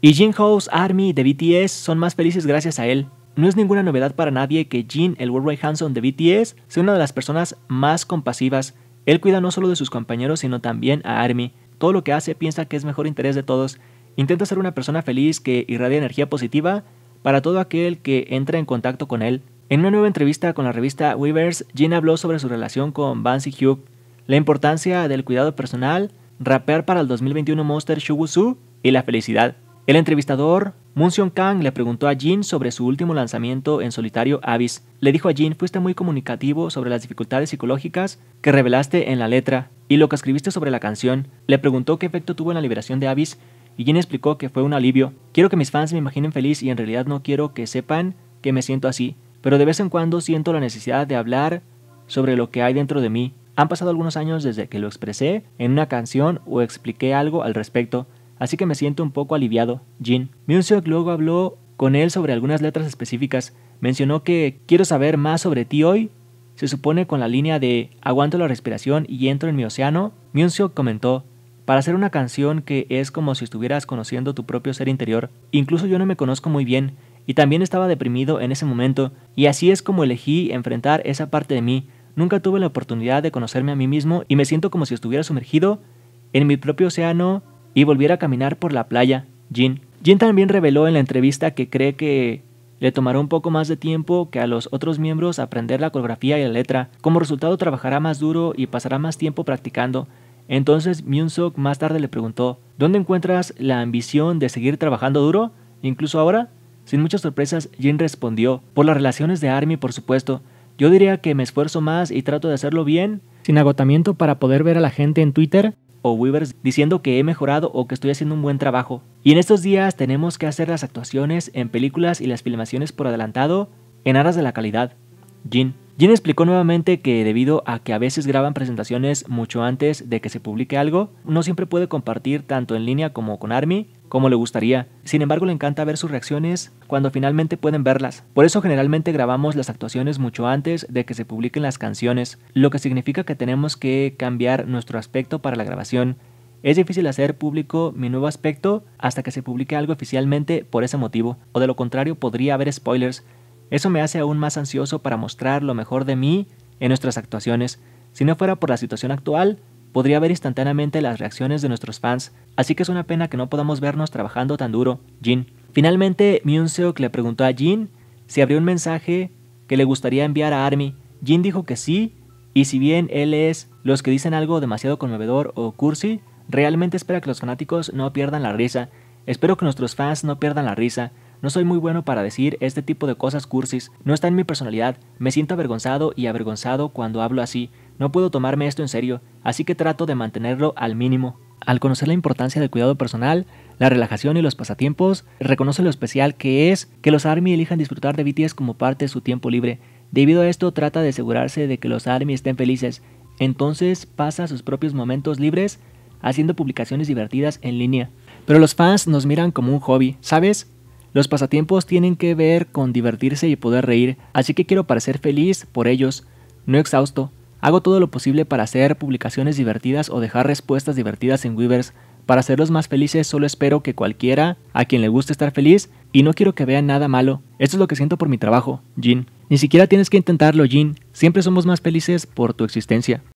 Y Jin-Ho's Army de BTS son más felices gracias a él. No es ninguna novedad para nadie que Jin, el Worldwide Hanson de BTS, sea una de las personas más compasivas. Él cuida no solo de sus compañeros, sino también a Army. Todo lo que hace piensa que es mejor interés de todos. Intenta ser una persona feliz que irradia energía positiva para todo aquel que entra en contacto con él. En una nueva entrevista con la revista Weavers, Jin habló sobre su relación con Bansi Hugh, la importancia del cuidado personal, rapear para el 2021 Monster Shugusu y la felicidad. El entrevistador Sion Kang le preguntó a Jin sobre su último lanzamiento en solitario Abyss. Le dijo a Jin, fuiste muy comunicativo sobre las dificultades psicológicas que revelaste en la letra y lo que escribiste sobre la canción. Le preguntó qué efecto tuvo en la liberación de Abyss y Jin explicó que fue un alivio. Quiero que mis fans me imaginen feliz y en realidad no quiero que sepan que me siento así, pero de vez en cuando siento la necesidad de hablar sobre lo que hay dentro de mí. Han pasado algunos años desde que lo expresé en una canción o expliqué algo al respecto así que me siento un poco aliviado, Jin. myung luego habló con él sobre algunas letras específicas. Mencionó que quiero saber más sobre ti hoy. Se supone con la línea de aguanto la respiración y entro en mi océano. myung comentó, para hacer una canción que es como si estuvieras conociendo tu propio ser interior, incluso yo no me conozco muy bien y también estaba deprimido en ese momento y así es como elegí enfrentar esa parte de mí. Nunca tuve la oportunidad de conocerme a mí mismo y me siento como si estuviera sumergido en mi propio océano y volviera a caminar por la playa, Jin. Jin también reveló en la entrevista que cree que le tomará un poco más de tiempo que a los otros miembros aprender la coreografía y la letra. Como resultado trabajará más duro y pasará más tiempo practicando. Entonces Myunsuk más tarde le preguntó, ¿dónde encuentras la ambición de seguir trabajando duro? Incluso ahora. Sin muchas sorpresas, Jin respondió, por las relaciones de Army por supuesto. Yo diría que me esfuerzo más y trato de hacerlo bien, sin agotamiento para poder ver a la gente en Twitter o Weavers diciendo que he mejorado o que estoy haciendo un buen trabajo. Y en estos días tenemos que hacer las actuaciones en películas y las filmaciones por adelantado en aras de la calidad. Jin. Jin explicó nuevamente que debido a que a veces graban presentaciones mucho antes de que se publique algo, no siempre puede compartir tanto en línea como con Army como le gustaría. Sin embargo, le encanta ver sus reacciones cuando finalmente pueden verlas. Por eso generalmente grabamos las actuaciones mucho antes de que se publiquen las canciones, lo que significa que tenemos que cambiar nuestro aspecto para la grabación. Es difícil hacer público mi nuevo aspecto hasta que se publique algo oficialmente por ese motivo, o de lo contrario podría haber spoilers, eso me hace aún más ansioso para mostrar lo mejor de mí en nuestras actuaciones. Si no fuera por la situación actual, podría ver instantáneamente las reacciones de nuestros fans, así que es una pena que no podamos vernos trabajando tan duro, Jin. Finalmente, Myunseok le preguntó a Jin si abrió un mensaje que le gustaría enviar a Army. Jin dijo que sí, y si bien él es los que dicen algo demasiado conmovedor o cursi, realmente espera que los fanáticos no pierdan la risa. Espero que nuestros fans no pierdan la risa. No soy muy bueno para decir este tipo de cosas cursis, no está en mi personalidad, me siento avergonzado y avergonzado cuando hablo así, no puedo tomarme esto en serio, así que trato de mantenerlo al mínimo. Al conocer la importancia del cuidado personal, la relajación y los pasatiempos, reconoce lo especial que es que los ARMY elijan disfrutar de BTS como parte de su tiempo libre. Debido a esto trata de asegurarse de que los ARMY estén felices, entonces pasa sus propios momentos libres haciendo publicaciones divertidas en línea. Pero los fans nos miran como un hobby, ¿sabes? Los pasatiempos tienen que ver con divertirse y poder reír, así que quiero parecer feliz por ellos, no exhausto. Hago todo lo posible para hacer publicaciones divertidas o dejar respuestas divertidas en Weavers. Para hacerlos más felices solo espero que cualquiera a quien le guste estar feliz y no quiero que vean nada malo. Esto es lo que siento por mi trabajo, Jin. Ni siquiera tienes que intentarlo, Jin. Siempre somos más felices por tu existencia.